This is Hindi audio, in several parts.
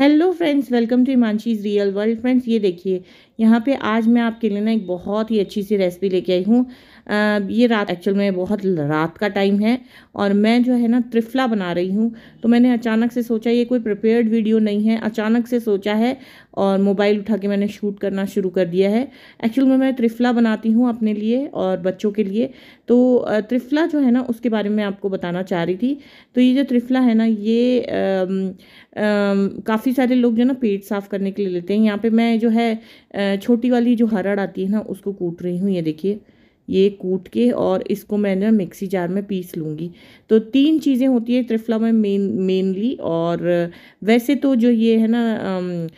hello friends welcome to Himanshi's real world friends ये देखिए यहाँ पे आज मैं आपके लिए ना एक बहुत ही अच्छी सी रेसिपी लेके आई हूँ ये रात एक्चुअल में बहुत रात का टाइम है और मैं जो है ना त्रिफला बना रही हूँ तो मैंने अचानक से सोचा ये कोई प्रिपेयर्ड वीडियो नहीं है अचानक से सोचा है और मोबाइल उठा के मैंने शूट करना शुरू कर दिया है एक्चुअल में मैं त्रिफला बनाती हूँ अपने लिए और बच्चों के लिए तो त्रिफला जो है ना उसके बारे में आपको बताना चाह रही थी तो ये जो त्रिफला है ना ये काफ़ी सारे लोग जो ना पेट साफ़ करने के लिए लेते हैं यहाँ पर मैं जो है आ, छोटी वाली जो हरड़ आती है ना उसको कूट रही हूँ ये देखिए ये कूट के और इसको मैं ना मिक्सी जार में पीस लूँगी तो तीन चीज़ें होती है त्रिफला में मेन मेनली और वैसे तो जो ये है ना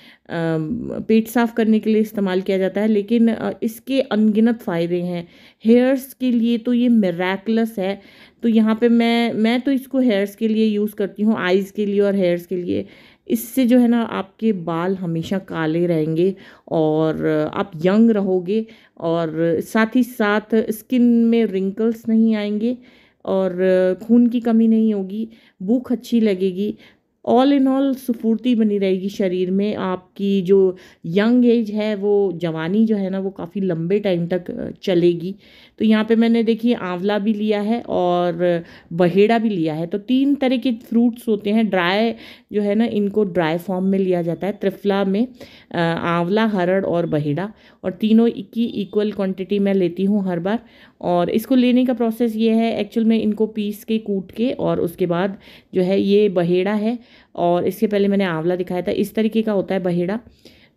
पेट साफ़ करने के लिए इस्तेमाल किया जाता है लेकिन इसके अनगिनत फ़ायदे हैं हेयर्स के लिए तो ये मेराकलस है तो यहाँ पे मैं मैं तो इसको हेयर्स के लिए यूज़ करती हूँ आइज़ के लिए और हेयर्स के लिए इससे जो है ना आपके बाल हमेशा काले रहेंगे और आप यंग रहोगे और साथ ही साथ स्किन में रिंकल्स नहीं आएंगे और खून की कमी नहीं होगी भूख अच्छी लगेगी ऑल इन ऑल सुफूर्ती बनी रहेगी शरीर में आपकी जो यंग एज है वो जवानी जो है ना वो काफ़ी लंबे टाइम तक चलेगी तो यहाँ पे मैंने देखिए आंवला भी लिया है और बहेड़ा भी लिया है तो तीन तरह के फ्रूट्स होते हैं ड्राई जो है ना इनको ड्राई फॉर्म में लिया जाता है त्रिफला में आंवला हरड़ और बहेड़ा और तीनों की इक्वल क्वान्टिटी मैं लेती हूँ हर बार और इसको लेने का प्रोसेस ये है एक्चुअल में इनको पीस के कूट के और उसके बाद जो है ये बहेड़ा है और इसके पहले मैंने आंवला दिखाया था इस तरीके का होता है बहेड़ा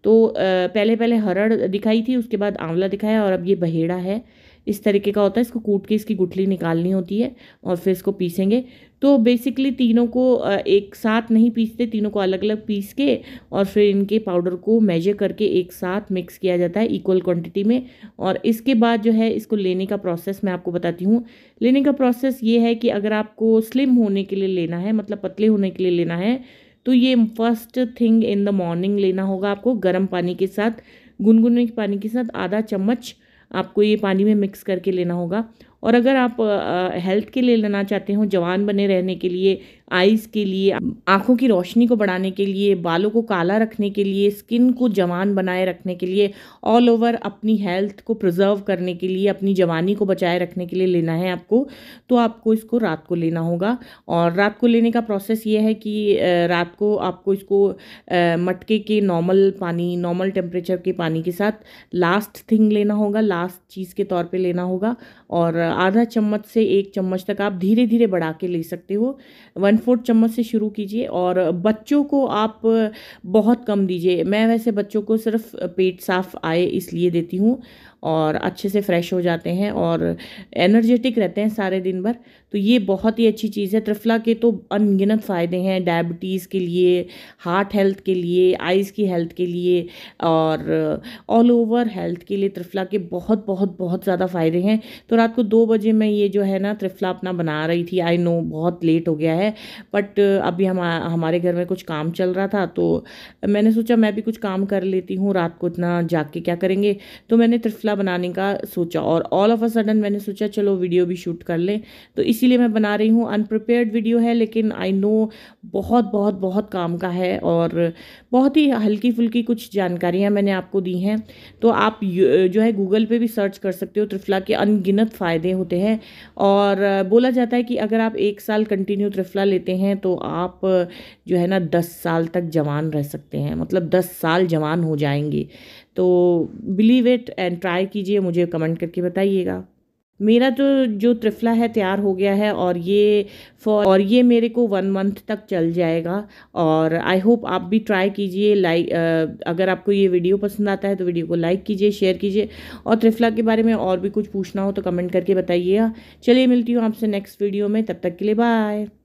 तो पहले पहले हरड़ दिखाई थी उसके बाद आंवला दिखाया और अब ये बहेड़ा है इस तरीके का होता है इसको कूट के इसकी गुठली निकालनी होती है और फिर इसको पीसेंगे तो बेसिकली तीनों को एक साथ नहीं पीसते तीनों को अलग अलग पीस के और फिर इनके पाउडर को मेजर करके एक साथ मिक्स किया जाता है इक्वल क्वांटिटी में और इसके बाद जो है इसको लेने का प्रोसेस मैं आपको बताती हूँ लेने का प्रोसेस ये है कि अगर आपको स्लिम होने के लिए लेना है मतलब पतले होने के लिए लेना है तो ये first thing in the morning लेना होगा आपको गर्म पानी के साथ गुनगुने पानी के साथ आधा चम्मच आपको ये पानी में मिक्स करके लेना होगा और अगर आप हेल्थ के लिए लेना चाहते हो जवान बने रहने के लिए आइज़ के लिए आँखों की रोशनी को बढ़ाने के लिए बालों को काला रखने के लिए स्किन को जवान बनाए रखने के लिए ऑल ओवर अपनी हेल्थ को प्रिजर्व करने के लिए अपनी जवानी को बचाए रखने के लिए लेना है आपको तो आपको इसको रात को लेना होगा और रात को लेने का प्रोसेस ये है कि रात को आपको इसको मटके के नॉर्मल पानी नॉर्मल टेम्परेचर के पानी के साथ लास्ट थिंग लेना होगा लास्ट चीज़ के तौर पर लेना होगा और आधा चम्मच से एक चम्मच तक आप धीरे धीरे बढ़ा के ले सकते हो वन फोर्थ चम्मच से शुरू कीजिए और बच्चों को आप बहुत कम दीजिए मैं वैसे बच्चों को सिर्फ पेट साफ आए इसलिए देती हूँ और अच्छे से फ्रेश हो जाते हैं और एनर्जेटिक रहते हैं सारे दिन भर तो ये बहुत ही अच्छी चीज़ है त्रिफला के तो अनगिनत फ़ायदे हैं डायबिटीज़ के लिए हार्ट हेल्थ के लिए आइज़ की हेल्थ के लिए और ऑल ओवर हेल्थ के लिए त्रिफला के बहुत बहुत बहुत ज़्यादा फ़ायदे हैं तो रात को दो बजे मैं ये जो है ना त्रिफला अपना बना रही थी आई नो बहुत लेट हो गया है बट अभी हम हमारे घर में कुछ काम चल रहा था तो मैंने सोचा मैं भी कुछ काम कर लेती हूँ रात को इतना जाग के क्या करेंगे तो मैंने त्रिफला बनाने का सोचा और ऑल ऑफ अ सडन मैंने सोचा चलो वीडियो भी शूट कर लें तो इसी इसीलिए मैं बना रही हूँ अनप्रिपेयर्ड वीडियो है लेकिन आई नो बहुत बहुत बहुत काम का है और बहुत ही हल्की फुल्की कुछ जानकारियाँ मैंने आपको दी हैं तो आप जो है गूगल पे भी सर्च कर सकते हो त्रिफला के अनगिनत फ़ायदे होते हैं और बोला जाता है कि अगर आप एक साल कंटिन्यू त्रिफला लेते हैं तो आप जो है ना दस साल तक जवान रह सकते हैं मतलब दस साल जवान हो जाएंगे तो बिलीव इट एंड ट्राई कीजिए मुझे कमेंट करके बताइएगा मेरा तो जो त्रिफला है तैयार हो गया है और ये फॉर और ये मेरे को वन मंथ तक चल जाएगा और आई होप आप भी ट्राई कीजिए लाइक अगर आपको ये वीडियो पसंद आता है तो वीडियो को लाइक कीजिए शेयर कीजिए और त्रिफला के बारे में और भी कुछ पूछना हो तो कमेंट करके बताइएगा चलिए मिलती हूँ आपसे नेक्स्ट वीडियो में तब तक के लिए बाय